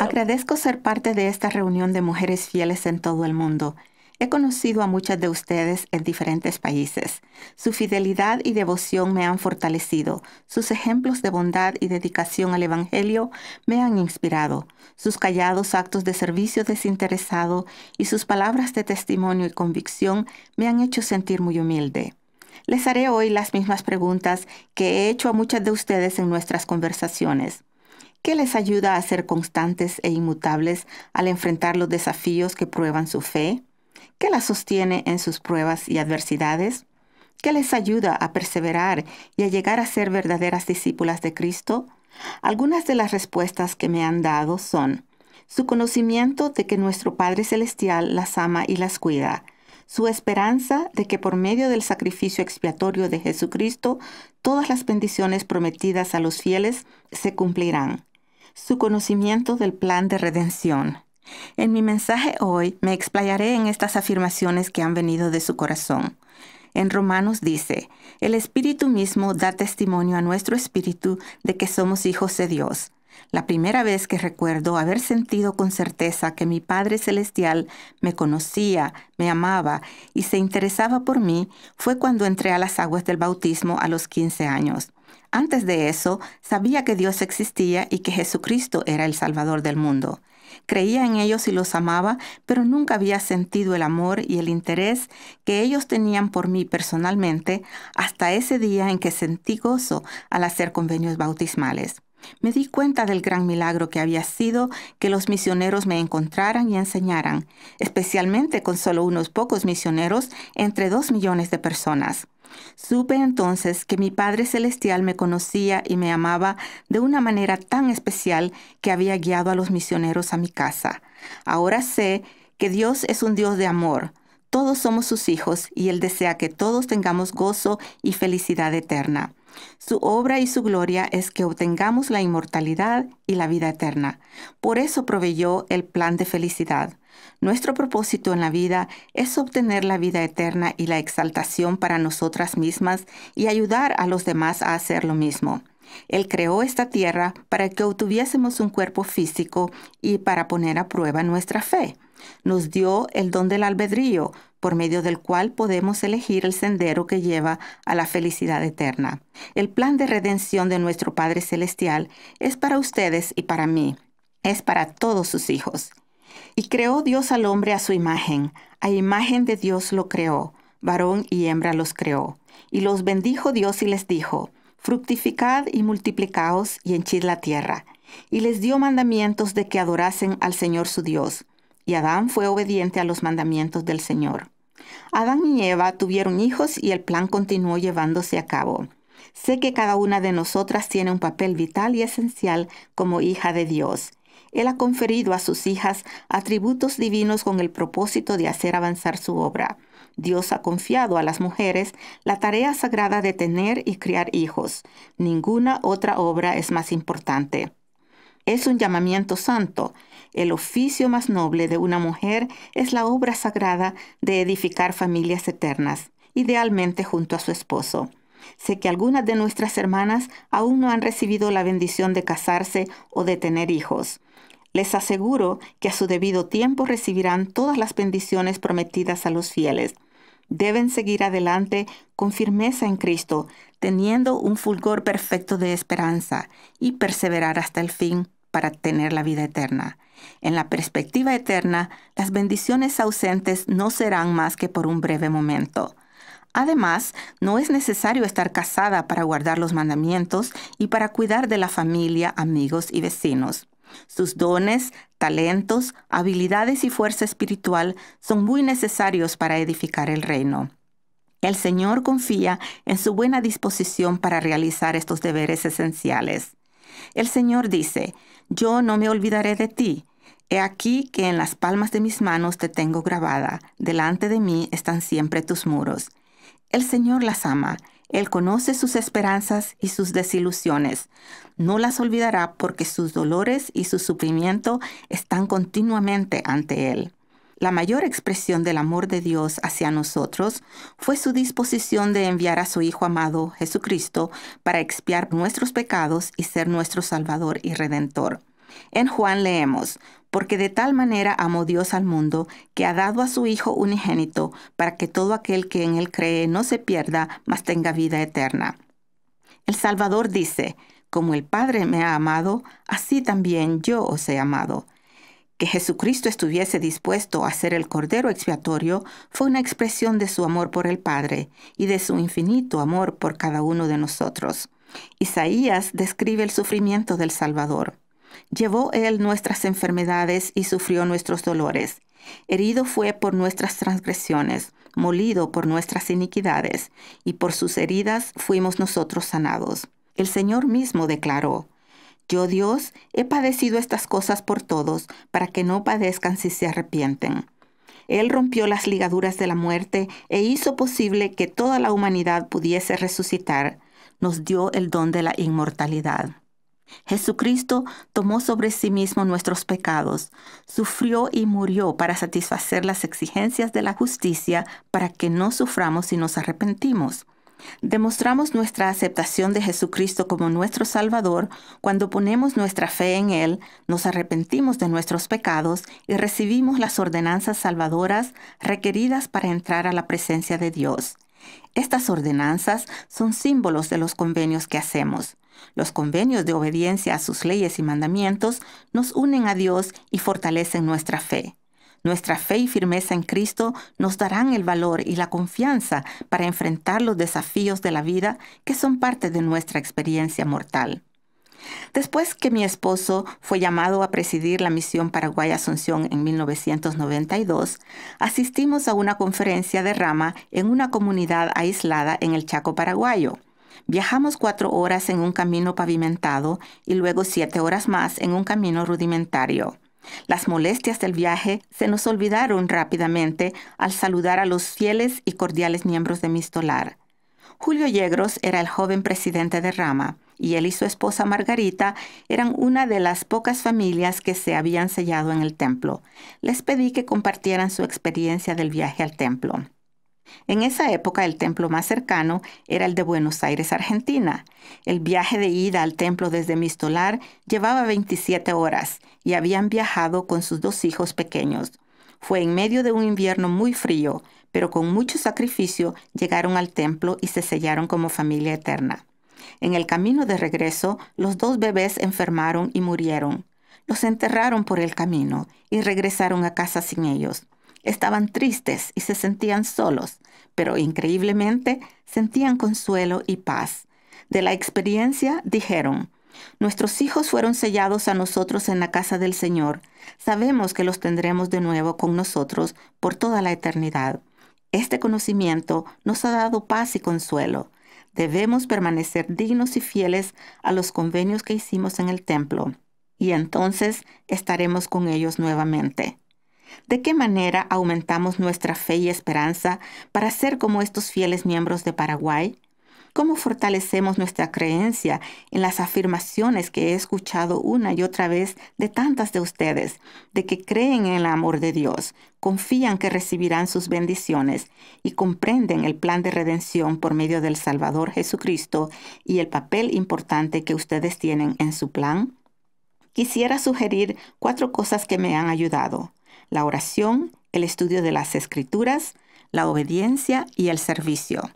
Agradezco ser parte de esta reunión de mujeres fieles en todo el mundo. He conocido a muchas de ustedes en diferentes países. Su fidelidad y devoción me han fortalecido. Sus ejemplos de bondad y dedicación al Evangelio me han inspirado. Sus callados actos de servicio desinteresado y sus palabras de testimonio y convicción me han hecho sentir muy humilde. Les haré hoy las mismas preguntas que he hecho a muchas de ustedes en nuestras conversaciones. ¿Qué les ayuda a ser constantes e inmutables al enfrentar los desafíos que prueban su fe, ¿Qué las sostiene en sus pruebas y adversidades, ¿Qué les ayuda a perseverar y a llegar a ser verdaderas discípulas de Cristo? Algunas de las respuestas que me han dado son su conocimiento de que nuestro Padre Celestial las ama y las cuida, su esperanza de que por medio del sacrificio expiatorio de Jesucristo todas las bendiciones prometidas a los fieles se cumplirán, su conocimiento del plan de redención. En mi mensaje hoy me explayaré en estas afirmaciones que han venido de su corazón. En Romanos dice, el Espíritu mismo da testimonio a nuestro Espíritu de que somos hijos de Dios. La primera vez que recuerdo haber sentido con certeza que mi Padre Celestial me conocía, me amaba y se interesaba por mí fue cuando entré a las aguas del bautismo a los 15 años. Antes de eso, sabía que Dios existía y que Jesucristo era el Salvador del mundo. Creía en ellos y los amaba, pero nunca había sentido el amor y el interés que ellos tenían por mí personalmente hasta ese día en que sentí gozo al hacer convenios bautismales. Me di cuenta del gran milagro que había sido que los misioneros me encontraran y enseñaran, especialmente con solo unos pocos misioneros entre dos millones de personas. Supe entonces que mi Padre Celestial me conocía y me amaba de una manera tan especial que había guiado a los misioneros a mi casa. Ahora sé que Dios es un Dios de amor. Todos somos sus hijos y Él desea que todos tengamos gozo y felicidad eterna. Su obra y su gloria es que obtengamos la inmortalidad y la vida eterna. Por eso proveyó el plan de felicidad. Nuestro propósito en la vida es obtener la vida eterna y la exaltación para nosotras mismas y ayudar a los demás a hacer lo mismo. Él creó esta tierra para que obtuviésemos un cuerpo físico y para poner a prueba nuestra fe. Nos dio el don del albedrío, por medio del cual podemos elegir el sendero que lleva a la felicidad eterna. El plan de redención de nuestro Padre Celestial es para ustedes y para mí. Es para todos sus hijos. Y creó Dios al hombre a su imagen, a imagen de Dios lo creó, varón y hembra los creó. Y los bendijo Dios y les dijo, fructificad y multiplicaos y henchid la tierra. Y les dio mandamientos de que adorasen al Señor su Dios. Y Adán fue obediente a los mandamientos del Señor. Adán y Eva tuvieron hijos y el plan continuó llevándose a cabo. Sé que cada una de nosotras tiene un papel vital y esencial como hija de Dios él ha conferido a sus hijas atributos divinos con el propósito de hacer avanzar su obra. Dios ha confiado a las mujeres la tarea sagrada de tener y criar hijos. Ninguna otra obra es más importante. Es un llamamiento santo. El oficio más noble de una mujer es la obra sagrada de edificar familias eternas, idealmente junto a su esposo. Sé que algunas de nuestras hermanas aún no han recibido la bendición de casarse o de tener hijos. Les aseguro que a su debido tiempo recibirán todas las bendiciones prometidas a los fieles. Deben seguir adelante con firmeza en Cristo, teniendo un fulgor perfecto de esperanza y perseverar hasta el fin para tener la vida eterna. En la perspectiva eterna, las bendiciones ausentes no serán más que por un breve momento. Además, no es necesario estar casada para guardar los mandamientos y para cuidar de la familia, amigos y vecinos. Sus dones, talentos, habilidades y fuerza espiritual son muy necesarios para edificar el reino. El Señor confía en su buena disposición para realizar estos deberes esenciales. El Señor dice, yo no me olvidaré de ti. He aquí que en las palmas de mis manos te tengo grabada, delante de mí están siempre tus muros. El Señor las ama él conoce sus esperanzas y sus desilusiones. No las olvidará porque sus dolores y su sufrimiento están continuamente ante Él. La mayor expresión del amor de Dios hacia nosotros fue su disposición de enviar a su Hijo amado, Jesucristo, para expiar nuestros pecados y ser nuestro Salvador y Redentor. En Juan leemos, porque de tal manera amó Dios al mundo que ha dado a su Hijo unigénito para que todo aquel que en él cree no se pierda, mas tenga vida eterna. El Salvador dice, como el Padre me ha amado, así también yo os he amado. Que Jesucristo estuviese dispuesto a ser el Cordero expiatorio fue una expresión de su amor por el Padre y de su infinito amor por cada uno de nosotros. Isaías describe el sufrimiento del Salvador. Llevó Él nuestras enfermedades y sufrió nuestros dolores. Herido fue por nuestras transgresiones, molido por nuestras iniquidades, y por sus heridas fuimos nosotros sanados. El Señor mismo declaró, Yo Dios he padecido estas cosas por todos, para que no padezcan si se arrepienten. Él rompió las ligaduras de la muerte e hizo posible que toda la humanidad pudiese resucitar. Nos dio el don de la inmortalidad. Jesucristo tomó sobre sí mismo nuestros pecados, sufrió y murió para satisfacer las exigencias de la justicia para que no suframos y nos arrepentimos. Demostramos nuestra aceptación de Jesucristo como nuestro Salvador cuando ponemos nuestra fe en Él, nos arrepentimos de nuestros pecados y recibimos las ordenanzas salvadoras requeridas para entrar a la presencia de Dios. Estas ordenanzas son símbolos de los convenios que hacemos. Los convenios de obediencia a sus leyes y mandamientos nos unen a Dios y fortalecen nuestra fe. Nuestra fe y firmeza en Cristo nos darán el valor y la confianza para enfrentar los desafíos de la vida que son parte de nuestra experiencia mortal. Después que mi esposo fue llamado a presidir la misión Paraguay Asunción en 1992, asistimos a una conferencia de rama en una comunidad aislada en el Chaco paraguayo. Viajamos cuatro horas en un camino pavimentado y luego siete horas más en un camino rudimentario. Las molestias del viaje se nos olvidaron rápidamente al saludar a los fieles y cordiales miembros de mi Julio Yegros era el joven presidente de Rama y él y su esposa Margarita eran una de las pocas familias que se habían sellado en el templo. Les pedí que compartieran su experiencia del viaje al templo. En esa época el templo más cercano era el de Buenos Aires, Argentina. El viaje de ida al templo desde Mistolar llevaba 27 horas y habían viajado con sus dos hijos pequeños. Fue en medio de un invierno muy frío, pero con mucho sacrificio llegaron al templo y se sellaron como familia eterna. En el camino de regreso, los dos bebés enfermaron y murieron. Los enterraron por el camino y regresaron a casa sin ellos. Estaban tristes y se sentían solos, pero increíblemente sentían consuelo y paz. De la experiencia dijeron, Nuestros hijos fueron sellados a nosotros en la casa del Señor. Sabemos que los tendremos de nuevo con nosotros por toda la eternidad. Este conocimiento nos ha dado paz y consuelo. Debemos permanecer dignos y fieles a los convenios que hicimos en el templo, y entonces estaremos con ellos nuevamente. ¿De qué manera aumentamos nuestra fe y esperanza para ser como estos fieles miembros de Paraguay? ¿Cómo fortalecemos nuestra creencia en las afirmaciones que he escuchado una y otra vez de tantas de ustedes, de que creen en el amor de Dios, confían que recibirán sus bendiciones y comprenden el plan de redención por medio del Salvador Jesucristo y el papel importante que ustedes tienen en su plan? Quisiera sugerir cuatro cosas que me han ayudado la oración, el estudio de las escrituras, la obediencia y el servicio.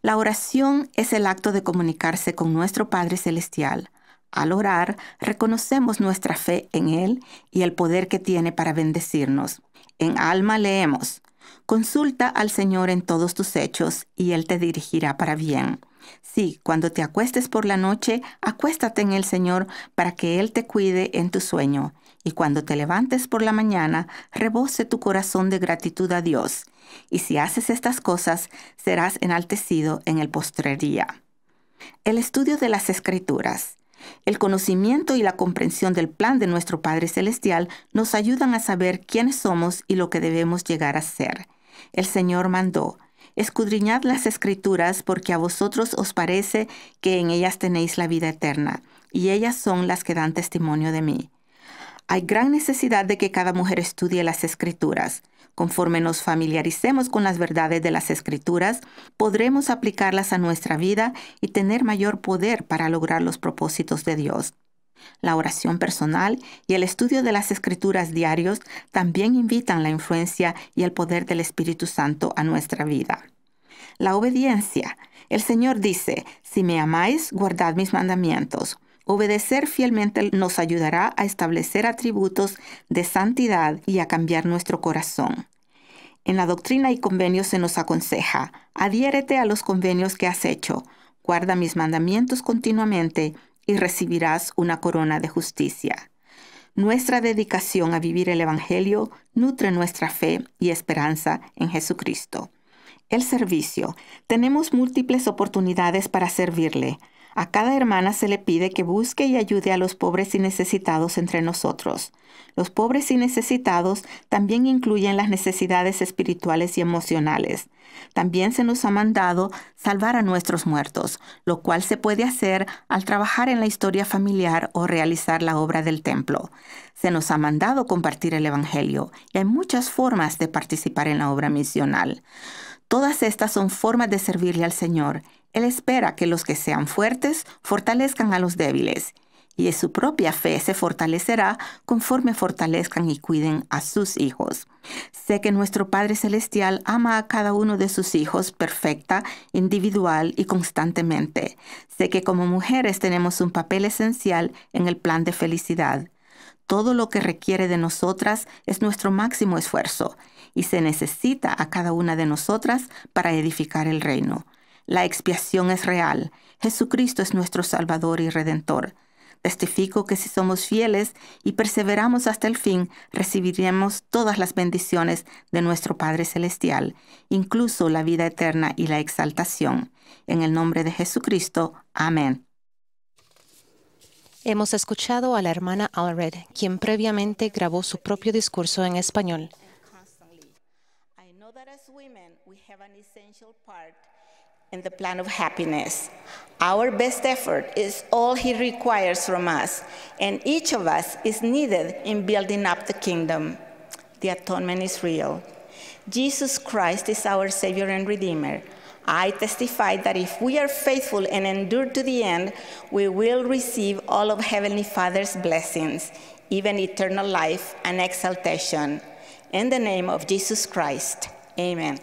La oración es el acto de comunicarse con nuestro Padre Celestial. Al orar, reconocemos nuestra fe en Él y el poder que tiene para bendecirnos. En alma leemos, Consulta al Señor en todos tus hechos y Él te dirigirá para bien. Sí, cuando te acuestes por la noche, acuéstate en el Señor para que Él te cuide en tu sueño y cuando te levantes por la mañana, rebose tu corazón de gratitud a Dios, y si haces estas cosas, serás enaltecido en el postrería. El estudio de las Escrituras. El conocimiento y la comprensión del plan de nuestro Padre Celestial nos ayudan a saber quiénes somos y lo que debemos llegar a ser. El Señor mandó, escudriñad las escrituras porque a vosotros os parece que en ellas tenéis la vida eterna, y ellas son las que dan testimonio de mí hay gran necesidad de que cada mujer estudie las escrituras. Conforme nos familiaricemos con las verdades de las escrituras, podremos aplicarlas a nuestra vida y tener mayor poder para lograr los propósitos de Dios. La oración personal y el estudio de las escrituras diarios también invitan la influencia y el poder del Espíritu Santo a nuestra vida. La obediencia. El Señor dice, si me amáis, guardad mis mandamientos. Obedecer fielmente nos ayudará a establecer atributos de santidad y a cambiar nuestro corazón. En la doctrina y convenios se nos aconseja, adhiérete a los convenios que has hecho, guarda mis mandamientos continuamente y recibirás una corona de justicia. Nuestra dedicación a vivir el Evangelio nutre nuestra fe y esperanza en Jesucristo. El servicio. Tenemos múltiples oportunidades para servirle. A cada hermana se le pide que busque y ayude a los pobres y necesitados entre nosotros. Los pobres y necesitados también incluyen las necesidades espirituales y emocionales. También se nos ha mandado salvar a nuestros muertos, lo cual se puede hacer al trabajar en la historia familiar o realizar la obra del templo. Se nos ha mandado compartir el Evangelio y hay muchas formas de participar en la obra misional. Todas estas son formas de servirle al Señor. Él espera que los que sean fuertes fortalezcan a los débiles, y su propia fe se fortalecerá conforme fortalezcan y cuiden a sus hijos. Sé que nuestro Padre Celestial ama a cada uno de sus hijos perfecta, individual y constantemente. Sé que como mujeres tenemos un papel esencial en el plan de felicidad. Todo lo que requiere de nosotras es nuestro máximo esfuerzo y se necesita a cada una de nosotras para edificar el reino. La expiación es real. Jesucristo es nuestro Salvador y Redentor. Testifico que si somos fieles y perseveramos hasta el fin, recibiremos todas las bendiciones de nuestro Padre Celestial, incluso la vida eterna y la exaltación. En el nombre de Jesucristo. Amén. Hemos escuchado a la hermana Alred, quien previamente grabó su propio discurso en español. in the plan of happiness. Our best effort is all He requires from us, and each of us is needed in building up the kingdom. The atonement is real. Jesus Christ is our Savior and Redeemer, I testify that if we are faithful and endure to the end, we will receive all of Heavenly Father's blessings, even eternal life and exaltation. In the name of Jesus Christ, amen.